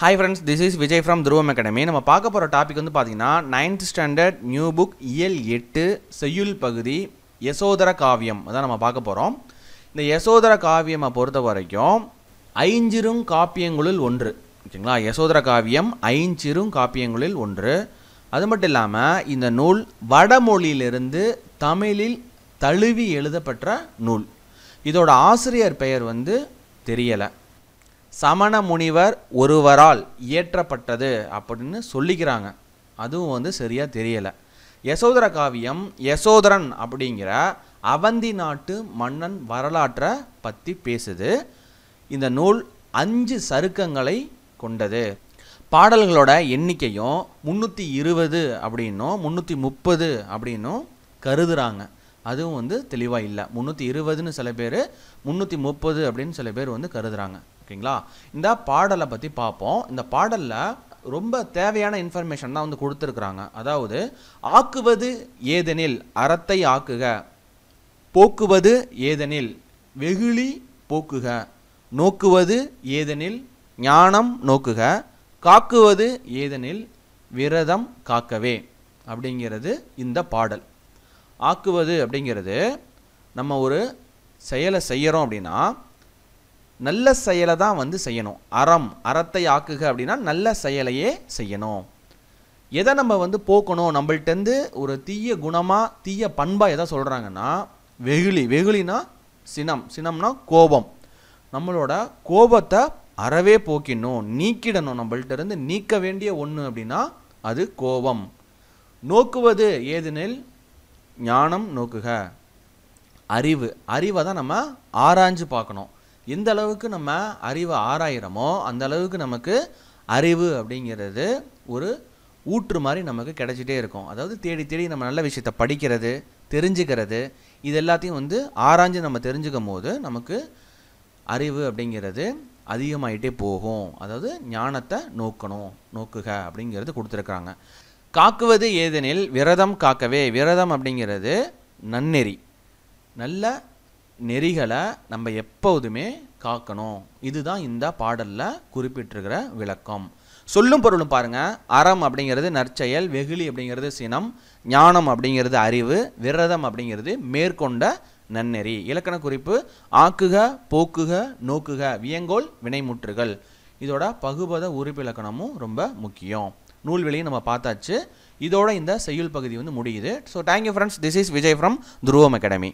hi friends this is Vijay from Dhruvam Academy நம்ம பார்க்க போகிற டாபிக் வந்து பார்த்திங்கன்னா நைன்த் ஸ்டாண்டர்ட் நியூ புக் இயல் எட்டு செய்யுள் பகுதி யசோதர காவியம் அதான் நம்ம பார்க்க போகிறோம் இந்த யசோதர காவியமை பொறுத்த வரைக்கும் ஐஞ்சிரும் காப்பியங்களுள் ஒன்று ஓகேங்களா யசோதர காவியம் ஐஞ்சிரும் காப்பியங்களில் ஒன்று அது மட்டும் இல்லாமல் இந்த நூல் வடமொழியிலிருந்து தமிழில் தழுவி எழுதப்பட்ட நூல் இதோட ஆசிரியர் பெயர் வந்து தெரியலை சமண முனிவர் ஒருவரால் இயற்றப்பட்டது அப்படின்னு சொல்லிக்கிறாங்க அதுவும் வந்து சரியாக தெரியலை யசோதர காவியம் யசோதரன் அப்படிங்கிற அவந்தி நாட்டு மன்னன் வரலாற்றை பற்றி பேசுது இந்த நூல் அஞ்சு சருக்கங்களை கொண்டது பாடல்களோட எண்ணிக்கையும் முந்நூற்றி இருபது அப்படின்னும் முந்நூற்றி முப்பது அப்படின்னும் கருதுகிறாங்க அதுவும் வந்து தெளிவாக இல்லை முந்நூற்றி இருபதுன்னு சில பேர் முந்நூற்றி முப்பது அப்படின்னு சில பேர் வந்து கருதுகிறாங்க ஓகேங்களா இந்த பாடலை பற்றி பார்ப்போம் இந்த பாடலில் ரொம்ப தேவையான இன்ஃபர்மேஷன் தான் வந்து கொடுத்துருக்குறாங்க அதாவது ஆக்குவது ஏதெனில் அறத்தை ஆக்குக போக்குவது ஏதெனில் வெகுளி போக்குக நோக்குவது ஏதெனில் ஞானம் நோக்குக காக்குவது ஏதெனில் விரதம் காக்கவே அப்படிங்கிறது இந்த பாடல் ஆக்குவது அப்படிங்கிறது நம்ம ஒரு செயலை செய்கிறோம் அப்படின்னா நல்ல செயலை தான் வந்து செய்யணும் அறம் அறத்தை ஆக்குக அப்படின்னா நல்ல செயலையே செய்யணும் எதை நம்ம வந்து போக்கணும் நம்மள்டேருந்து ஒரு தீய குணமாக தீய பண்பாக எதை சொல்கிறாங்கன்னா வெகுளி வெகுளினா சினம் சினம்னா கோபம் நம்மளோட கோபத்தை அறவே போக்கிடணும் நீக்கிடணும் நம்மள்டேருந்து நீக்க வேண்டிய ஒன்று அப்படின்னா அது கோபம் நோக்குவது ஏதெனில் ஞானம் நோக்குக அறிவு அறிவை தான் நம்ம ஆராய்ஞ்சு பார்க்கணும் எந்த அளவுக்கு நம்ம அறிவை ஆராயிறோமோ அந்த அளவுக்கு நமக்கு அறிவு அப்படிங்கிறது ஒரு ஊற்று மாதிரி நமக்கு கிடைச்சிட்டே இருக்கும் அதாவது தேடி தேடி நம்ம நல்ல விஷயத்த படிக்கிறது தெரிஞ்சுக்கிறது இது எல்லாத்தையும் வந்து ஆராய்ஞ்சு நம்ம தெரிஞ்சுக்கும் போது நமக்கு அறிவு அப்படிங்கிறது அதிகமாயிட்டே போகும் அதாவது ஞானத்தை நோக்கணும் நோக்குக அப்படிங்கிறது கொடுத்துருக்குறாங்க காக்குவது ஏதெனில் விரதம் காக்கவே விரதம் அப்படிங்கிறது நன்னெறி நல்ல நெறிகளை நம்ம எப்போதுமே காக்கணும் இதுதான் இந்த பாடலில் குறிப்பிட்டிருக்கிற விளக்கம் சொல்லும் பொருளும் பாருங்கள் அறம் அப்படிங்கிறது நற்செயல் வெகுளி அப்படிங்கிறது சினம் ஞானம் அப்படிங்கிறது அறிவு விரதம் அப்படிங்கிறது மேற்கொண்ட நன்னெறி இலக்கண குறிப்பு ஆக்குக போக்குக நோக்குக வியங்கோல் வினைமுற்றுகள் இதோட பகுபத உறுப்பிலக்கணமும் ரொம்ப முக்கியம் வெளியும் நம்ம பார்த்தாச்சு இதோட இந்த செய்யுள் பகுதி வந்து முடியுது so thank you friends this is Vijay from Dhruvam academy